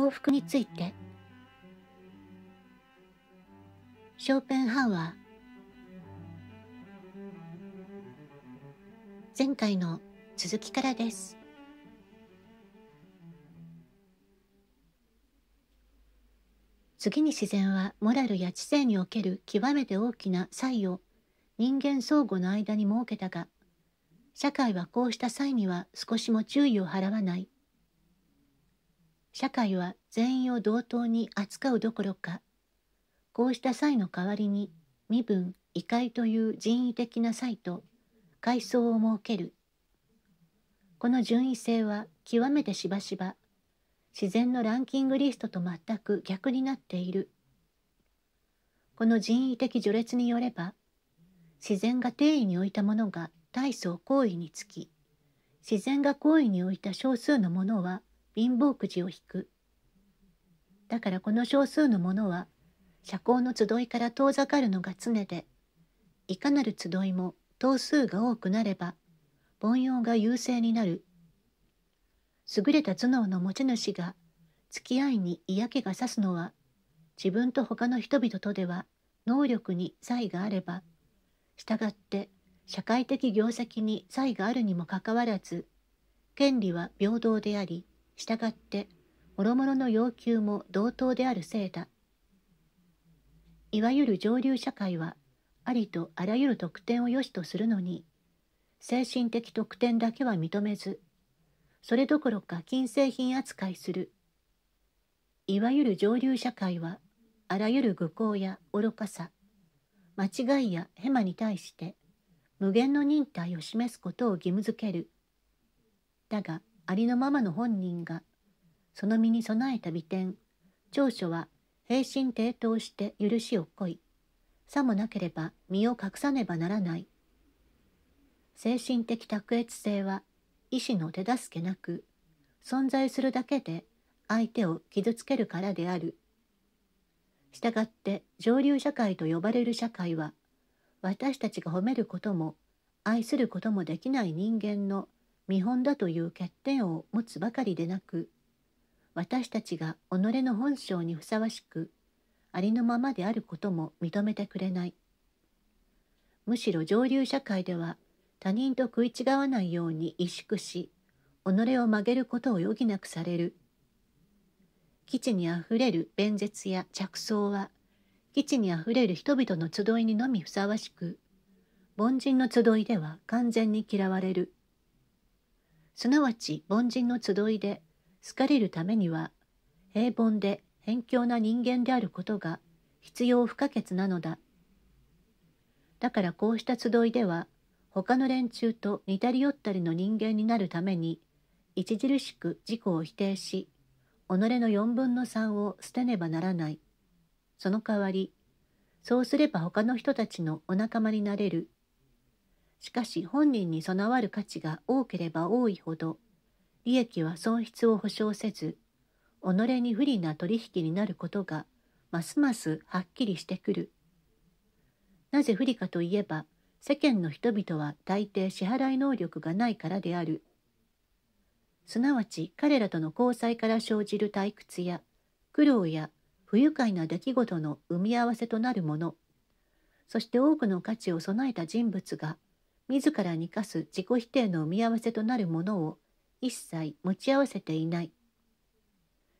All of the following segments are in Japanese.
幸福についてショーペンハウアー前回の続きからです次に自然はモラルや知性における極めて大きな差を人間相互の間に設けたが社会はこうした際には少しも注意を払わない社会は全員を同等に扱うどころかこうした際の代わりに身分異界という人為的な際と階層を設けるこの順位性は極めてしばしば自然のランキングリストと全く逆になっているこの人為的序列によれば自然が定位に置いたものが大層行為につき自然が行為に置いた少数のものは貧乏くじを引く。だからこの少数の者は、社交の集いから遠ざかるのが常で、いかなる集いも頭数が多くなれば、凡庸が優勢になる。優れた頭脳の持ち主が、付き合いに嫌気がさすのは、自分と他の人々とでは能力に差異があれば、従って社会的業績に差異があるにもかかわらず、権利は平等であり、従って、諸々の要求も同等であるせいだ。いわゆる上流社会は、ありとあらゆる特典を良しとするのに、精神的特典だけは認めず、それどころか金製品扱いする。いわゆる上流社会は、あらゆる愚行や愚かさ、間違いやヘマに対して、無限の忍耐を示すことを義務づける。だが、ありのままの本人がその身に備えた美点長所は平身抵当して許しをこいさもなければ身を隠さねばならない精神的卓越性は意志の手助けなく存在するだけで相手を傷つけるからである従って上流社会と呼ばれる社会は私たちが褒めることも愛することもできない人間の見本だという欠点を持つばかりでなく私たちが己の本性にふさわしくありのままであることも認めてくれないむしろ上流社会では他人と食い違わないように萎縮し己を曲げることを余儀なくされる基地にあふれる弁舌や着想は基地にあふれる人々の集いにのみふさわしく凡人の集いでは完全に嫌われるすなわち凡人の集いで好かれるためには平凡で偏境な人間であることが必要不可欠なのだ。だからこうした集いでは他の連中と似たり寄ったりの人間になるために著しく自己を否定し己の4分の3を捨てねばならない。その代わりそうすれば他の人たちのお仲間になれるしかし本人に備わる価値が多ければ多いほど利益は損失を保証せず己に不利な取引になることがますますはっきりしてくるなぜ不利かといえば世間の人々は大抵支払い能力がないからであるすなわち彼らとの交際から生じる退屈や苦労や不愉快な出来事の生み合わせとなるものそして多くの価値を備えた人物が自らに課す自己否定の見合わせとなるものを一切持ち合わせていない。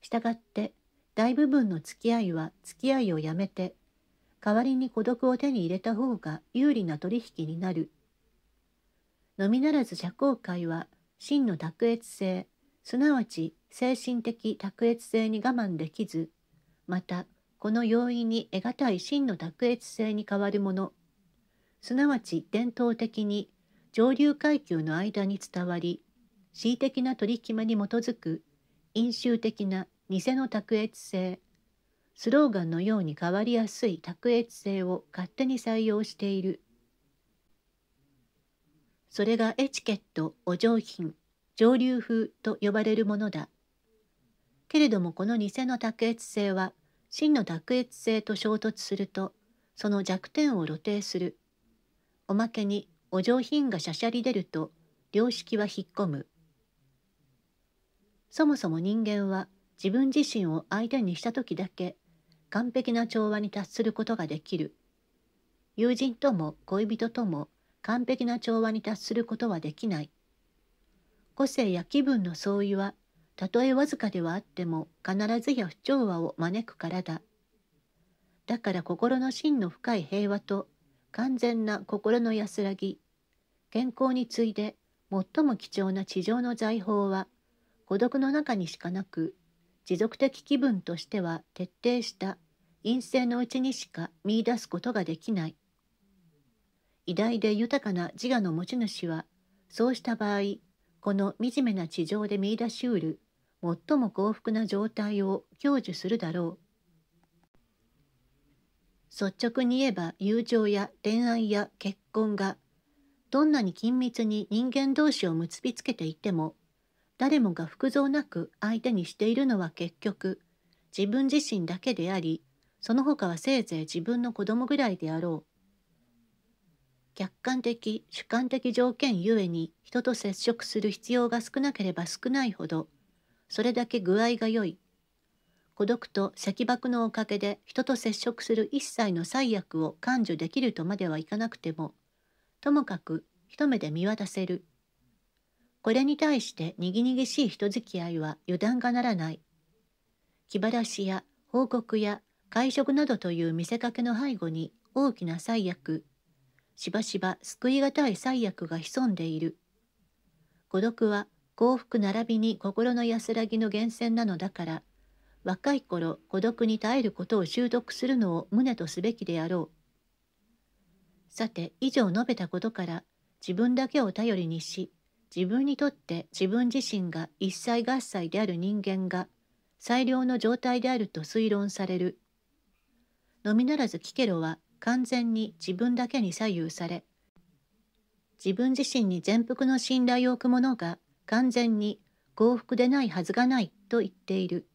したがって大部分の付き合いは付き合いをやめて代わりに孤独を手に入れた方が有利な取引になる。のみならず社交界は真の卓越性すなわち精神的卓越性に我慢できずまたこの容易に得難い真の卓越性に変わるものすなわち伝統的に上流階級の間に伝わり恣意的な取り決めに基づく飲酒的な偽の卓越性スローガンのように変わりやすい卓越性を勝手に採用しているそれがエチケットお上品上流風と呼ばれるものだけれどもこの偽の卓越性は真の卓越性と衝突するとその弱点を露呈するおまけにお上品がしゃしゃり出ると良識は引っ込むそもそも人間は自分自身を相手にした時だけ完璧な調和に達することができる友人とも恋人とも完璧な調和に達することはできない個性や気分の相違はたとえわずかではあっても必ずや不調和を招くからだだから心の真の深い平和と完全な心の安らぎ健康に次いで最も貴重な地上の財宝は孤独の中にしかなく持続的気分としては徹底した陰性のうちにしか見いだすことができない偉大で豊かな自我の持ち主はそうした場合この惨めな地上で見いだしうる最も幸福な状態を享受するだろう率直に言えば友情や恋愛や結婚がどんなに緊密に人間同士を結びつけていても誰もが服造なく相手にしているのは結局自分自身だけでありその他はせいぜい自分の子供ぐらいであろう客観的主観的条件ゆえに人と接触する必要が少なければ少ないほどそれだけ具合が良い孤独と赤爆のおかげで人と接触する一切の災悪を感受できるとまではいかなくてもともかく一目で見渡せるこれに対してにぎにぎしい人付き合いは油断がならない気晴らしや報告や会食などという見せかけの背後に大きな災悪しばしば救い難い災悪が潜んでいる孤独は幸福並びに心の安らぎの源泉なのだから若い頃孤独に耐えることを習得するのを旨とすべきであろう。さて以上述べたことから自分だけを頼りにし自分にとって自分自身が一切合切である人間が最良の状態であると推論される。のみならずキケロは完全に自分だけに左右され自分自身に全幅の信頼を置く者が完全に幸福でないはずがないと言っている。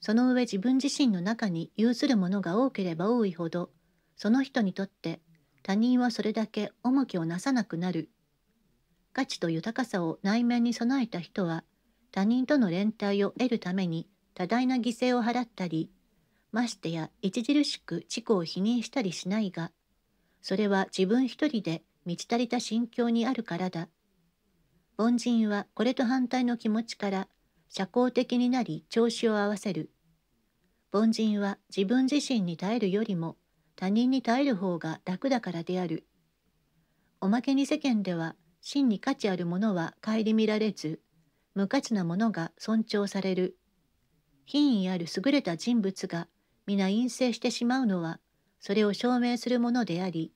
その上自分自身の中に有するものが多ければ多いほど、その人にとって他人はそれだけ重きをなさなくなる。価値と豊かさを内面に備えた人は、他人との連帯を得るために多大な犠牲を払ったり、ましてや著しく自己を否認したりしないが、それは自分一人で満ち足りた心境にあるからだ。凡人はこれと反対の気持ちから社交的になり調子を合わせる。凡人は自分自身に耐えるよりも他人に耐える方が楽だからである。おまけに世間では真に価値あるものは顧みられず、無価値なものが尊重される。品位ある優れた人物が皆陰性してしまうのは、それを証明するものであり、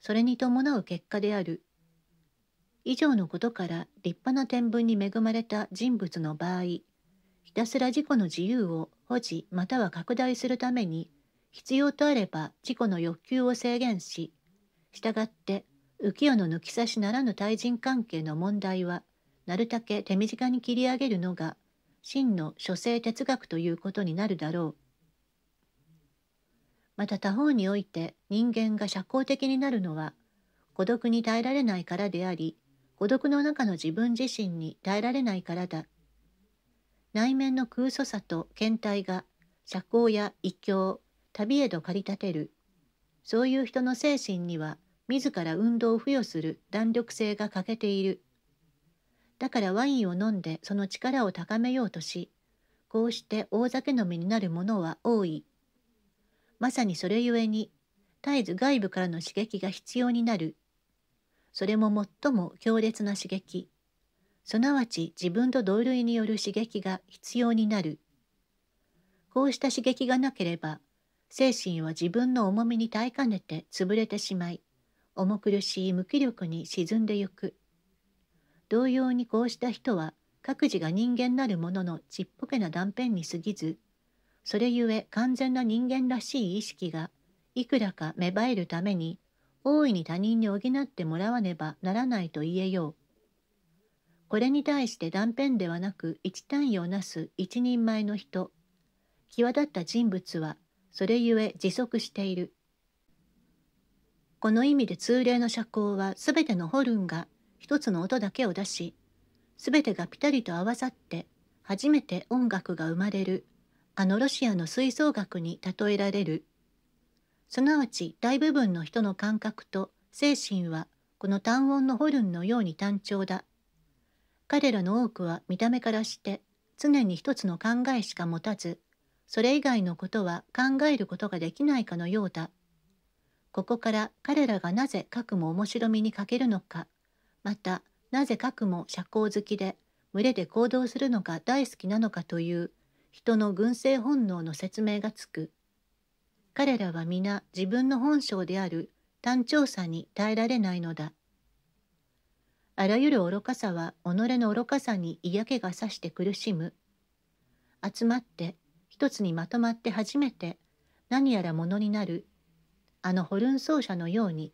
それに伴う結果である。以上のことから立派な天文に恵まれた人物の場合ひたすら自己の自由を保持または拡大するために必要とあれば自己の欲求を制限し従って浮世の抜き差しならぬ対人関係の問題はなるたけ手短に切り上げるのが真の諸生哲学ということになるだろう。また他方において人間が社交的になるのは孤独に耐えられないからであり孤独の中の自分自身に耐えられないからだ。内面の空疎さと倦怠が社交や一興、旅へと駆り立てる。そういう人の精神には自ら運動を付与する弾力性が欠けている。だからワインを飲んでその力を高めようとし、こうして大酒飲みになる者は多い。まさにそれゆえに、絶えず外部からの刺激が必要になる。それも最も強烈な刺激すなわち自分と同類による刺激が必要になるこうした刺激がなければ精神は自分の重みに耐えかねて潰れてしまい重苦しい無気力に沈んでゆく同様にこうした人は各自が人間なるもののちっぽけな断片に過ぎずそれゆえ完全な人間らしい意識がいくらか芽生えるために大いに他人に補ってもらわねばならないと言えよう。これに対して断片ではなく一単位をなす一人前の人、際立った人物はそれゆえ自足している。この意味で通例の社交はすべてのホルンが一つの音だけを出し、すべてがピタリと合わさって初めて音楽が生まれる、あのロシアの吹奏楽に例えられるすなわち大部分の人の感覚と精神はこの単音のホルンのように単調だ。彼らの多くは見た目からして常に一つの考えしか持たず、それ以外のことは考えることができないかのようだ。ここから彼らがなぜ核も面白みに欠けるのか、またなぜ核も社交好きで群れで行動するのが大好きなのかという人の群生本能の説明がつく。彼らは皆自分の本性である単調さに耐えられないのだ。あらゆる愚かさは己の愚かさに嫌気がさして苦しむ。集まって一つにまとまって初めて何やらものになる。あのホルン奏者のように。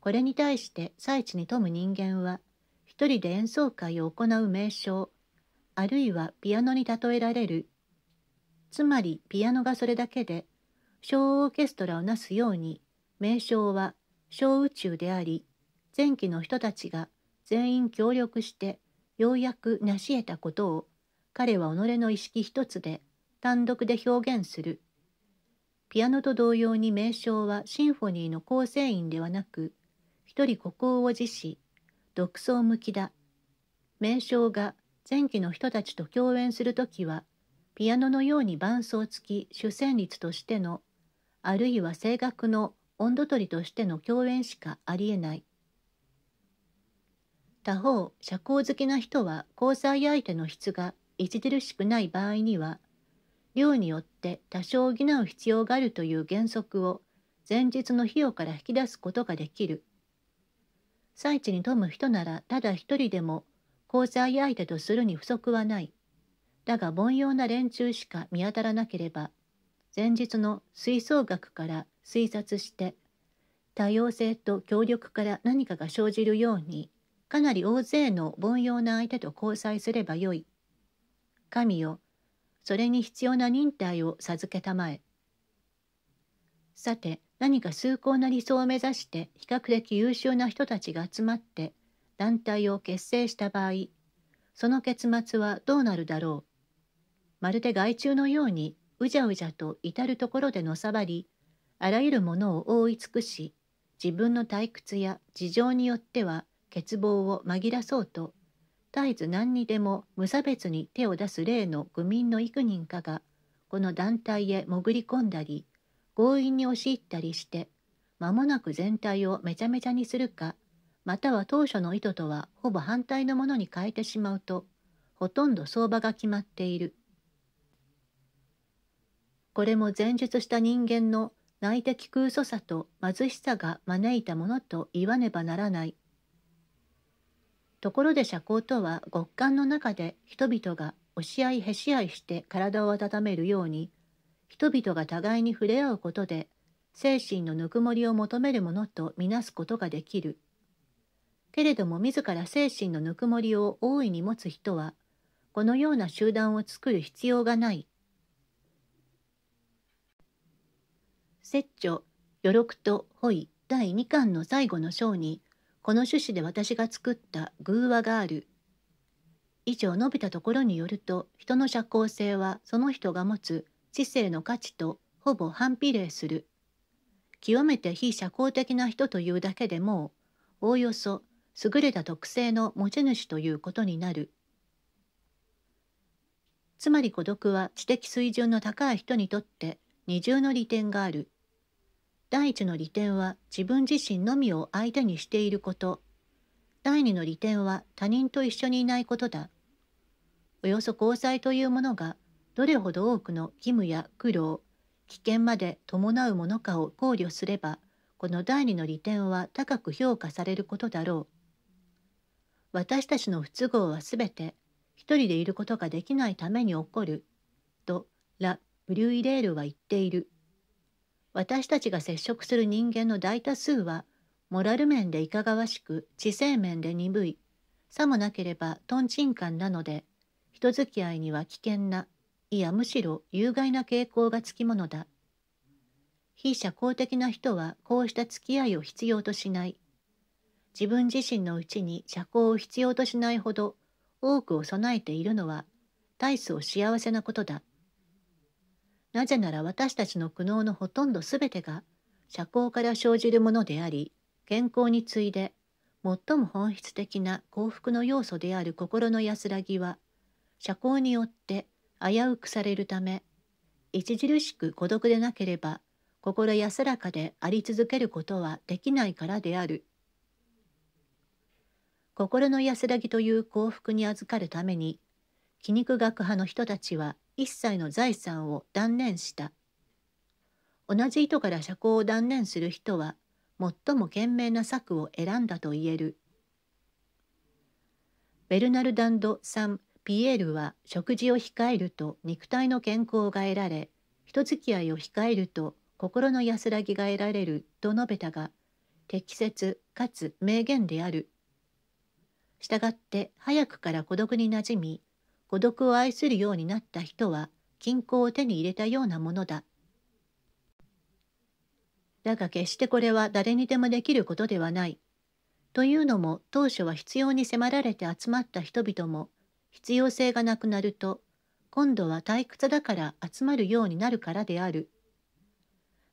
これに対して最地に富む人間は一人で演奏会を行う名称、あるいはピアノに例えられる。つまりピアノがそれだけで小オーケストラをなすように名称は小宇宙であり前期の人たちが全員協力してようやく成し得たことを彼は己の意識一つで単独で表現するピアノと同様に名称はシンフォニーの構成員ではなく一人孤高を辞し独創向きだ名称が前期の人たちと共演する時はピアノのように伴奏付き主旋律としてのあるいは声楽の音頭取りとしての共演しかありえない他方社交好きな人は交際相手の質が著しくない場合には量によって多少補う必要があるという原則を前日の費用から引き出すことができる最地に富む人ならただ一人でも交際相手とするに不足はないだが凡庸な連中しか見当たらなければ前日の吹奏楽から推察して多様性と協力から何かが生じるようにかなり大勢の凡庸な相手と交際すればよい。神よ、それに必要な忍耐を授けたまえ。さて、何か崇高な理想を目指して比較的優秀な人たちが集まって団体を結成した場合、その結末はどうなるだろう。まるで害虫のようにうじゃうじゃと至る所でのさばりあらゆるものを覆い尽くし自分の退屈や事情によっては欠乏を紛らそうと絶えず何にでも無差別に手を出す例の愚民の幾人かがこの団体へ潜り込んだり強引に押し入ったりして間もなく全体をめちゃめちゃにするかまたは当初の意図とはほぼ反対のものに変えてしまうとほとんど相場が決まっているこれも前述した人間の内的空疎さと貧しさが招いたものと言わねばならない。ところで社交とは極寒の中で人々が押し合いへし合いして体を温めるように人々が互いに触れ合うことで精神のぬくもりを求めるものとみなすことができる。けれども自ら精神のぬくもりを大いに持つ人はこのような集団を作る必要がない。摂著余力とホイ第2巻の最後の章にこの趣旨で私が作った偶話がある以上述べたところによると人の社交性はその人が持つ知性の価値とほぼ反比例する極めて非社交的な人というだけでもおおよそ優れた特性の持ち主ということになるつまり孤独は知的水準の高い人にとって二重の利点がある第一の利点は自分自身のみを相手にしていること。第二の利点は他人と一緒にいないことだ。およそ交際というものがどれほど多くの義務や苦労、危険まで伴うものかを考慮すれば、この第二の利点は高く評価されることだろう。私たちの不都合はすべて、一人でいることができないために起こる、とラ・ブリュイレールは言っている。私たちが接触する人間の大多数は、モラル面でいかがわしく、知性面で鈍い、さもなければトンチンカンなので、人付き合いには危険な、いやむしろ有害な傾向がつきものだ。非社交的な人はこうした付き合いを必要としない。自分自身のうちに社交を必要としないほど多くを備えているのは大層幸せなことだ。なぜなら私たちの苦悩のほとんど全てが社交から生じるものであり健康に次いで最も本質的な幸福の要素である心の安らぎは社交によって危うくされるため著しく孤独でなければ心安らかであり続けることはできないからである心の安らぎという幸福に預かるために気肉学派の人たちは一切の財産を断念した。同じ糸から社交を断念する人は最も賢明な策を選んだと言える。ベルナルダンド・サン・ピエールは食事を控えると肉体の健康が得られ人付き合いを控えると心の安らぎが得られると述べたが適切かつ名言である。したがって早くから孤独になじみ孤独を愛するようになった人は均衡を手に入れたようなものだ。だが決してこれは誰にでもできることではない。というのも当初は必要に迫られて集まった人々も必要性がなくなると今度は退屈だから集まるようになるからである。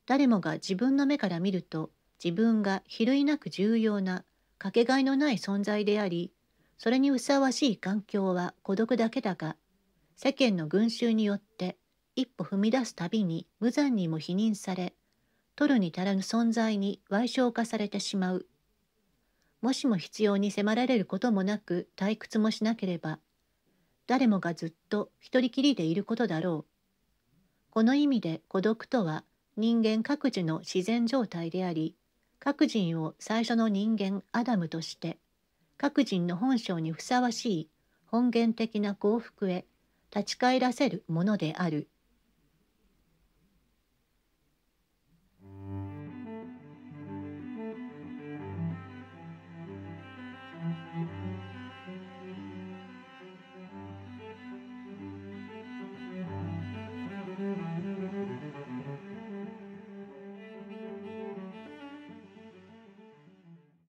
誰もが自分の目から見ると自分が比類なく重要なかけがえのない存在でありそれにふさわしい環境は孤独だけだが世間の群衆によって一歩踏み出すたびに無残にも否認され取るに足らぬ存在に矮小化されてしまうもしも必要に迫られることもなく退屈もしなければ誰もがずっと一人きりでいることだろうこの意味で孤独とは人間各自の自然状態であり各人を最初の人間アダムとして各人の本性にふさわしい本源的な幸福へ立ち返らせるものである